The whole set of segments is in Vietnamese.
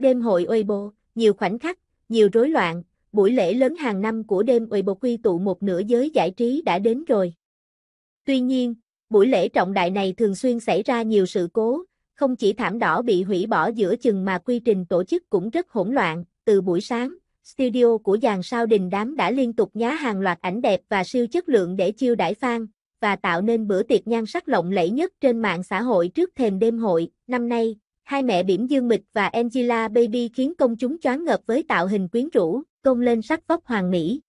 Đêm hội Weibo, nhiều khoảnh khắc, nhiều rối loạn, buổi lễ lớn hàng năm của đêm Weibo quy tụ một nửa giới giải trí đã đến rồi. Tuy nhiên, buổi lễ trọng đại này thường xuyên xảy ra nhiều sự cố, không chỉ thảm đỏ bị hủy bỏ giữa chừng mà quy trình tổ chức cũng rất hỗn loạn, từ buổi sáng, studio của dàn sao đình đám đã liên tục nhá hàng loạt ảnh đẹp và siêu chất lượng để chiêu đãi fan và tạo nên bữa tiệc nhan sắc lộng lẫy nhất trên mạng xã hội trước thềm đêm hội. Năm nay, Hai mẹ biển Dương Mịch và Angela Baby khiến công chúng choáng ngợp với tạo hình quyến rũ, công lên sắc vóc hoàng mỹ.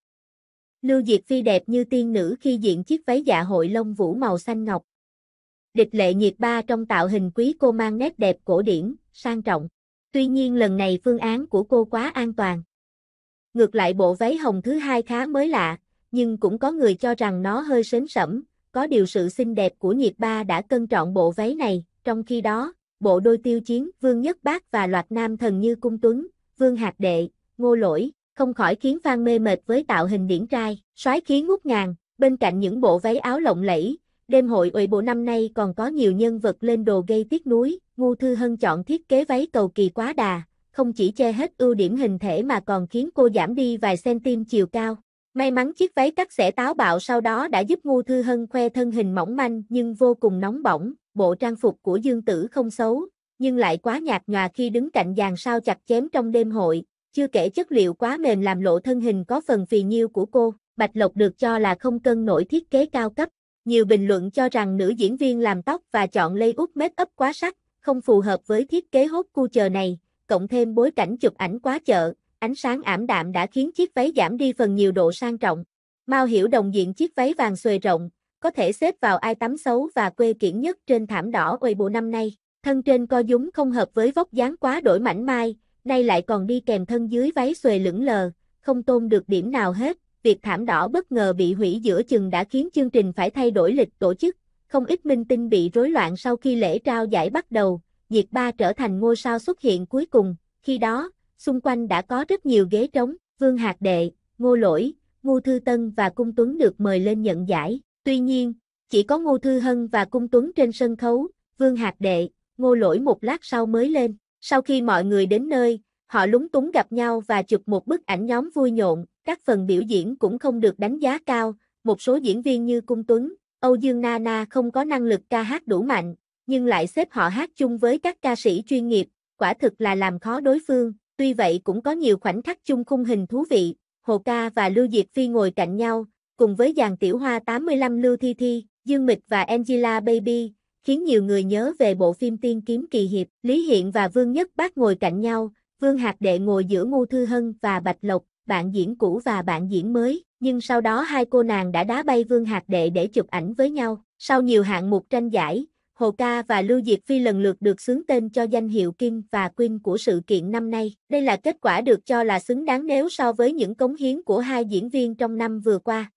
Lưu Diệp Phi đẹp như tiên nữ khi diện chiếc váy dạ hội lông vũ màu xanh ngọc. Địch lệ nhiệt ba trong tạo hình quý cô mang nét đẹp cổ điển, sang trọng. Tuy nhiên lần này phương án của cô quá an toàn. Ngược lại bộ váy hồng thứ hai khá mới lạ, nhưng cũng có người cho rằng nó hơi sến sẩm. có điều sự xinh đẹp của nhiệt ba đã cân trọn bộ váy này, trong khi đó, bộ đôi tiêu chiến, Vương Nhất Bác và loạt nam thần như Cung Tuấn, Vương Hạc Đệ, Ngô Lỗi, không khỏi khiến Phan mê mệt với tạo hình điển trai, soái khí ngút ngàn, bên cạnh những bộ váy áo lộng lẫy, đêm hội ủy bộ năm nay còn có nhiều nhân vật lên đồ gây tiếc núi, Ngô Thư Hân chọn thiết kế váy cầu kỳ quá đà, không chỉ che hết ưu điểm hình thể mà còn khiến cô giảm đi vài cm chiều cao. May mắn chiếc váy cắt xẻ táo bạo sau đó đã giúp Ngô Thư Hân khoe thân hình mỏng manh nhưng vô cùng nóng bỏng, bộ trang phục của Dương Tử không xấu, nhưng lại quá nhạt nhòa khi đứng cạnh dàn sao chặt chém trong đêm hội, chưa kể chất liệu quá mềm làm lộ thân hình có phần phì nhiêu của cô, Bạch Lộc được cho là không cân nổi thiết kế cao cấp. Nhiều bình luận cho rằng nữ diễn viên làm tóc và chọn layout make up quá sắc, không phù hợp với thiết kế hốt cu chờ này, cộng thêm bối cảnh chụp ảnh quá chợ, ánh sáng ảm đạm đã khiến chiếc váy giảm đi phần nhiều độ sang trọng. Mao Hiểu Đồng diện chiếc váy vàng xuề rộng, có thể xếp vào ai tắm xấu và quê kiển nhất trên thảm đỏ uầy bộ năm nay. Thân trên co dúng không hợp với vóc dáng quá đổi mảnh mai, nay lại còn đi kèm thân dưới váy xuề lững lờ, không tôn được điểm nào hết. Việc thảm đỏ bất ngờ bị hủy giữa chừng đã khiến chương trình phải thay đổi lịch tổ chức, không ít minh tinh bị rối loạn sau khi lễ trao giải bắt đầu, Diệt Ba trở thành ngôi sao xuất hiện cuối cùng, khi đó, xung quanh đã có rất nhiều ghế trống, Vương Hạc Đệ, Ngô Lỗi, Ngô Thư Tân và Cung Tuấn được mời lên nhận giải. Tuy nhiên, chỉ có Ngô Thư Hân và Cung Tuấn trên sân khấu, Vương Hạc Đệ, Ngô Lỗi một lát sau mới lên. Sau khi mọi người đến nơi, họ lúng túng gặp nhau và chụp một bức ảnh nhóm vui nhộn, các phần biểu diễn cũng không được đánh giá cao, một số diễn viên như Cung Tuấn, Âu Dương Na Na không có năng lực ca hát đủ mạnh, nhưng lại xếp họ hát chung với các ca sĩ chuyên nghiệp, quả thực là làm khó đối phương, tuy vậy cũng có nhiều khoảnh khắc chung khung hình thú vị, Hồ Ca và Lưu Diệt Phi ngồi cạnh nhau, cùng với dàn tiểu hoa 85 Lưu Thi Thi, Dương Mịch và Angela Baby, khiến nhiều người nhớ về bộ phim Tiên Kiếm Kỳ Hiệp. Lý Hiện và Vương Nhất Bác ngồi cạnh nhau, Vương Hạc Đệ ngồi giữa Ngô Thư Hân và Bạch Lộc, bạn diễn cũ và bạn diễn mới, nhưng sau đó hai cô nàng đã đá bay Vương Hạc Đệ để chụp ảnh với nhau. Sau nhiều hạng mục tranh giải, Hồ Ca và Lưu Diệt Phi lần lượt được xướng tên cho danh hiệu Kim và Quyên của sự kiện năm nay. Đây là kết quả được cho là xứng đáng nếu so với những cống hiến của hai diễn viên trong năm vừa qua.